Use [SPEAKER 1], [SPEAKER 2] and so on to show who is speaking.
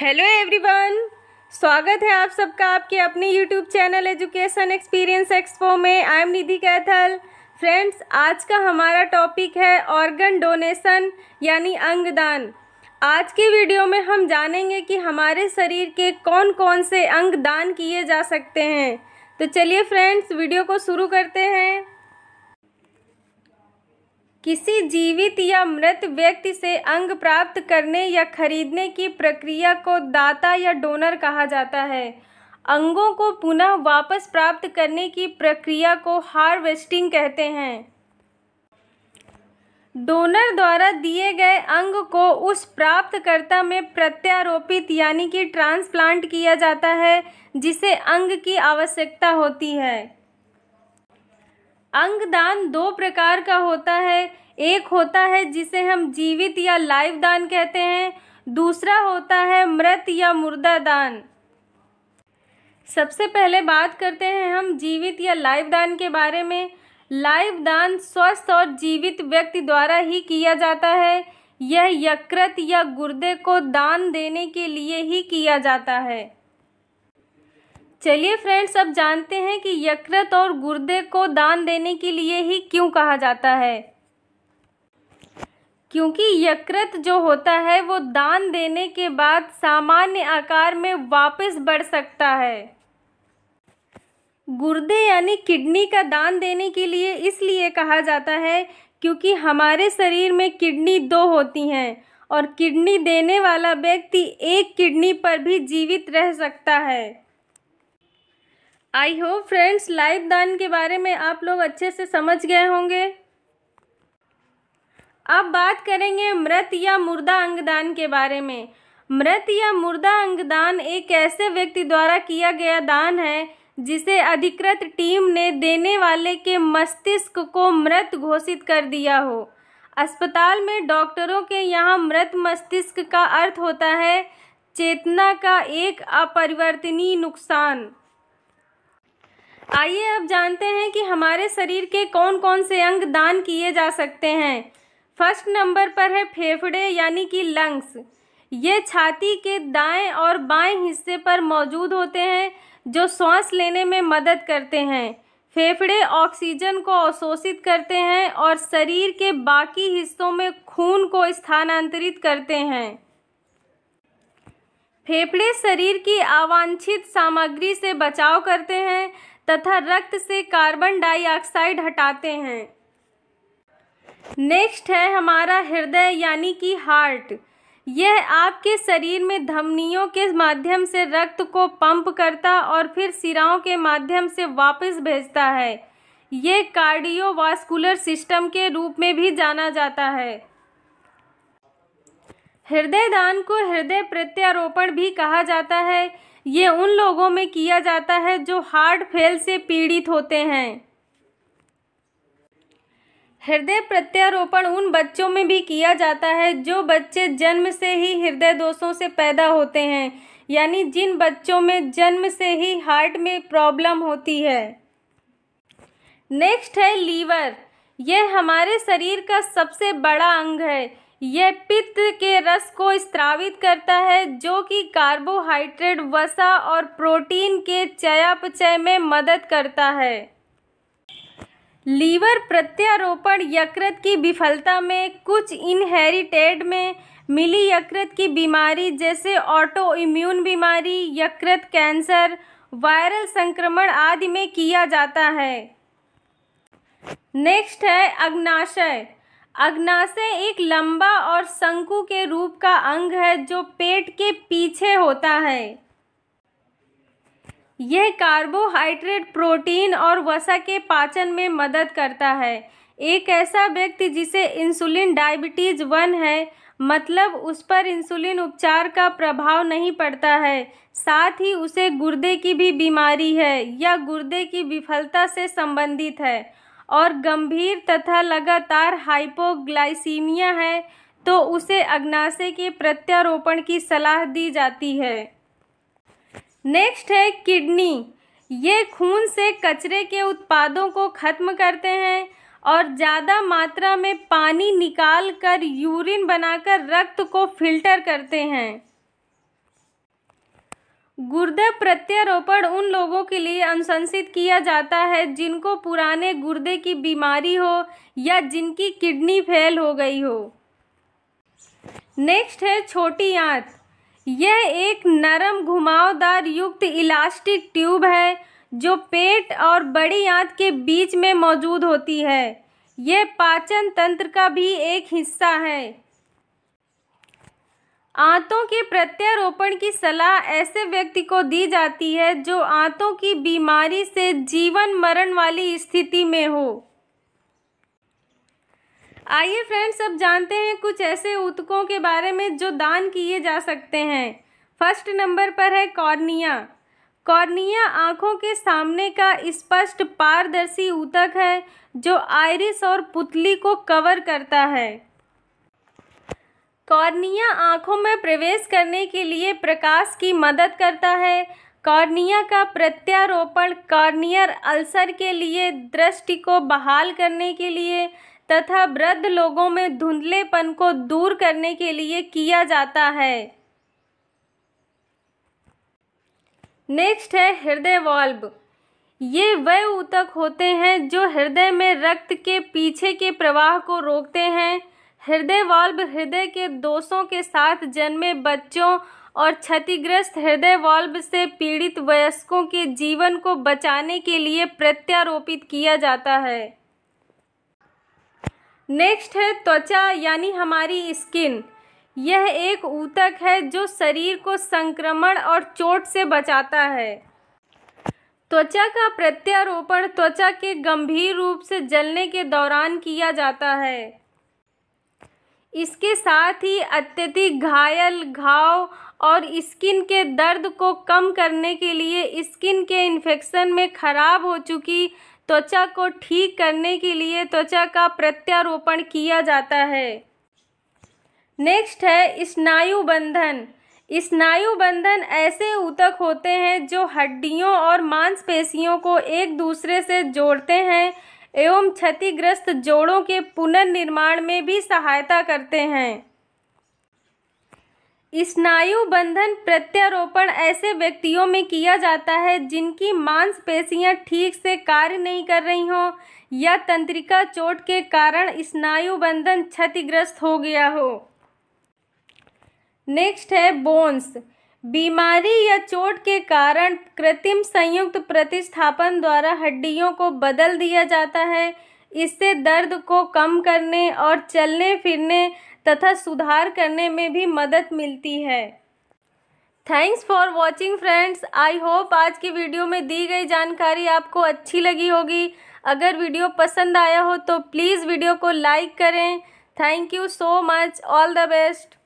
[SPEAKER 1] hello everyone स्वागत है आप सबका आपके अपने YouTube channel education experience expo में I am Nidhi Kaithal friends आज का हमारा टॉपिक है ऑर्गन डोनेशन यानी अंगदान आज के वीडियो में हम जानेंगे कि हमारे शरीर के कौन कौन से अंग दान किए जा सकते हैं तो चलिए फ्रेंड्स वीडियो को शुरू करते हैं किसी जीवित या मृत व्यक्ति से अंग प्राप्त करने या खरीदने की प्रक्रिया को दाता या डोनर कहा जाता है अंगों को पुनः वापस प्राप्त करने की प्रक्रिया को हार्वेस्टिंग कहते हैं डोनर द्वारा दिए गए अंग को उस प्राप्तकर्ता में प्रत्यारोपित यानी कि ट्रांसप्लांट किया जाता है जिसे अंग की आवश्यकता होती है अंग दान दो प्रकार का होता है एक होता है जिसे हम जीवित या लाइव दान कहते हैं दूसरा होता है मृत या मुर्दा दान सबसे पहले बात करते हैं हम जीवित या लाइव दान के बारे में लाइव दान स्वस्थ और जीवित व्यक्ति द्वारा ही किया जाता है यह यकृत या गुर्दे को दान देने के लिए ही किया जाता है चलिए फ्रेंड्स अब जानते हैं कि यकृत और गुर्दे को दान देने के लिए ही क्यों कहा जाता है क्योंकि यकृत जो होता है वो दान देने के बाद सामान्य आकार में वापस बढ़ सकता है गुर्दे यानी किडनी का दान देने के लिए इसलिए कहा जाता है क्योंकि हमारे शरीर में किडनी दो होती हैं और किडनी देने वाला व्यक्ति एक किडनी पर भी जीवित रह सकता है आई होप फ्रेंड्स लाइव दान के बारे में आप लोग अच्छे से समझ गए होंगे अब बात करेंगे मृत या मुर्दा अंगदान के बारे में मृत या मुर्दा अंगदान एक ऐसे व्यक्ति द्वारा किया गया दान है जिसे अधिकृत टीम ने देने वाले के मस्तिष्क को मृत घोषित कर दिया हो अस्पताल में डॉक्टरों के यहाँ मृत मस्तिष्क का अर्थ होता है चेतना का एक अपरिवर्तनीय नुकसान आइए अब जानते हैं कि हमारे शरीर के कौन कौन से अंग दान किए जा सकते हैं फर्स्ट नंबर पर है फेफड़े यानी कि लंग्स ये छाती के दाएं और बाएं हिस्से पर मौजूद होते हैं जो श्वास लेने में मदद करते हैं फेफड़े ऑक्सीजन को अवशोषित करते हैं और शरीर के बाकी हिस्सों में खून को स्थानांतरित करते हैं फेफड़े शरीर की अवांछित सामग्री से बचाव करते हैं तथा रक्त से कार्बन डाइऑक्साइड हटाते हैं नेक्स्ट है हमारा हृदय यानी कि हार्ट यह आपके शरीर में धमनियों के माध्यम से रक्त को पंप करता और फिर सिराओं के माध्यम से वापस भेजता है यह कार्डियोवास्कुलर सिस्टम के रूप में भी जाना जाता है हृदय दान को हृदय प्रत्यारोपण भी कहा जाता है ये उन लोगों में किया जाता है जो हार्ट फेल से पीड़ित होते हैं हृदय प्रत्यारोपण उन बच्चों में भी किया जाता है जो बच्चे जन्म से ही हृदय दोषों से पैदा होते हैं यानी जिन बच्चों में जन्म से ही हार्ट में प्रॉब्लम होती है नेक्स्ट है लीवर यह हमारे शरीर का सबसे बड़ा अंग है यह पित्त के रस को स्त्रावित करता है जो कि कार्बोहाइड्रेट वसा और प्रोटीन के चयापचय में मदद करता है लीवर प्रत्यारोपण यकृत की विफलता में कुछ इनहेरिटेड में मिली यकृत की बीमारी जैसे ऑटो इम्यून बीमारी यकृत कैंसर वायरल संक्रमण आदि में किया जाता है नेक्स्ट है अग्नाशय अग्नाशय एक लंबा और शंकु के रूप का अंग है जो पेट के पीछे होता है यह कार्बोहाइड्रेट प्रोटीन और वसा के पाचन में मदद करता है एक ऐसा व्यक्ति जिसे इंसुलिन डायबिटीज वन है मतलब उस पर इंसुलिन उपचार का प्रभाव नहीं पड़ता है साथ ही उसे गुर्दे की भी बीमारी है या गुर्दे की विफलता से संबंधित है और गंभीर तथा लगातार हाइपोग्लाइसीमिया है तो उसे अग्नाशय के प्रत्यारोपण की सलाह दी जाती है नेक्स्ट है किडनी ये खून से कचरे के उत्पादों को ख़त्म करते हैं और ज़्यादा मात्रा में पानी निकाल कर यूरिन बनाकर रक्त को फिल्टर करते हैं गुर्दे प्रत्यारोपण उन लोगों के लिए अनुशंसित किया जाता है जिनको पुराने गुर्दे की बीमारी हो या जिनकी किडनी फेल हो गई हो नेक्स्ट है छोटी आंत यह एक नरम घुमावदार युक्त इलास्टिक ट्यूब है जो पेट और बड़ी आंत के बीच में मौजूद होती है यह पाचन तंत्र का भी एक हिस्सा है आंतों के प्रत्यारोपण की सलाह ऐसे व्यक्ति को दी जाती है जो आंतों की बीमारी से जीवन मरण वाली स्थिति में हो आइए फ्रेंड्स अब जानते हैं कुछ ऐसे ऊतकों के बारे में जो दान किए जा सकते हैं फर्स्ट नंबर पर है कॉर्निया कॉर्निया आँखों के सामने का स्पष्ट पारदर्शी ऊतक है जो आयरिस और पुतली को कवर करता है कॉर्निया आँखों में प्रवेश करने के लिए प्रकाश की मदद करता है कॉर्निया का प्रत्यारोपण कॉर्नियर अल्सर के लिए दृष्टि को बहाल करने के लिए तथा वृद्ध लोगों में धुंधलेपन को दूर करने के लिए किया जाता है नेक्स्ट है हृदय वॉल्व ये वह ऊतक होते हैं जो हृदय में रक्त के पीछे के प्रवाह को रोकते हैं हृदय वाल्व हृदय के दोषों के साथ जन्मे बच्चों और क्षतिग्रस्त हृदय वाल्व से पीड़ित वयस्कों के जीवन को बचाने के लिए प्रत्यारोपित किया जाता है नेक्स्ट है त्वचा यानी हमारी स्किन यह एक ऊतक है जो शरीर को संक्रमण और चोट से बचाता है त्वचा का प्रत्यारोपण त्वचा के गंभीर रूप से जलने के दौरान किया जाता है इसके साथ ही अत्यधिक घायल घाव और स्किन के दर्द को कम करने के लिए स्किन के इन्फेक्शन में खराब हो चुकी त्वचा को ठीक करने के लिए त्वचा का प्रत्यारोपण किया जाता है नेक्स्ट है स्नायु बंधन स्नायु बंधन ऐसे ऊतक होते हैं जो हड्डियों और मांसपेशियों को एक दूसरे से जोड़ते हैं एवं क्षतिग्रस्त जोड़ों के पुनर्निर्माण में भी सहायता करते हैं स्नायु बंधन प्रत्यारोपण ऐसे व्यक्तियों में किया जाता है जिनकी मांसपेशियां ठीक से कार्य नहीं कर रही हों या तंत्रिका चोट के कारण स्नायु बंधन क्षतिग्रस्त हो गया हो नेक्स्ट है बोन्स बीमारी या चोट के कारण कृत्रिम संयुक्त प्रतिस्थापन द्वारा हड्डियों को बदल दिया जाता है इससे दर्द को कम करने और चलने फिरने तथा सुधार करने में भी मदद मिलती है thanks for watching friends I hope आज की वीडियो में दी गई जानकारी आपको अच्छी लगी होगी अगर वीडियो पसंद आया हो तो प्लीज़ वीडियो को लाइक करें thank you so much all the best